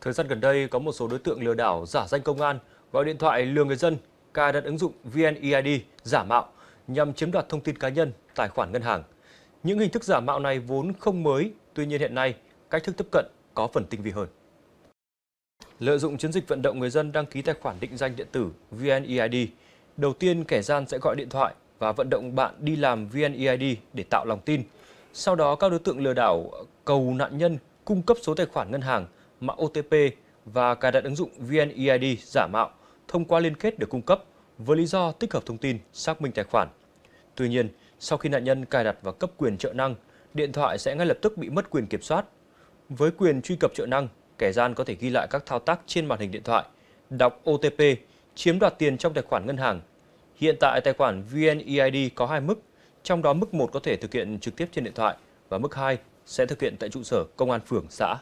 Thời gian gần đây, có một số đối tượng lừa đảo giả danh công an, gọi điện thoại lừa người dân cài đặt ứng dụng VNEID giả mạo nhằm chiếm đoạt thông tin cá nhân, tài khoản ngân hàng. Những hình thức giả mạo này vốn không mới, tuy nhiên hiện nay, cách thức tiếp cận có phần tinh vi hơn. Lợi dụng chiến dịch vận động người dân đăng ký tài khoản định danh điện tử VNEID, đầu tiên kẻ gian sẽ gọi điện thoại và vận động bạn đi làm VNEID để tạo lòng tin. Sau đó các đối tượng lừa đảo cầu nạn nhân cung cấp số tài khoản ngân hàng mã OTP và cài đặt ứng dụng VNEID giả mạo thông qua liên kết được cung cấp với lý do tích hợp thông tin, xác minh tài khoản. Tuy nhiên, sau khi nạn nhân cài đặt và cấp quyền trợ năng, điện thoại sẽ ngay lập tức bị mất quyền kiểm soát. Với quyền truy cập trợ năng, kẻ gian có thể ghi lại các thao tác trên màn hình điện thoại, đọc OTP, chiếm đoạt tiền trong tài khoản ngân hàng. Hiện tại tài khoản VNEID có hai mức, trong đó mức 1 có thể thực hiện trực tiếp trên điện thoại và mức 2 sẽ thực hiện tại trụ sở công an phường xã.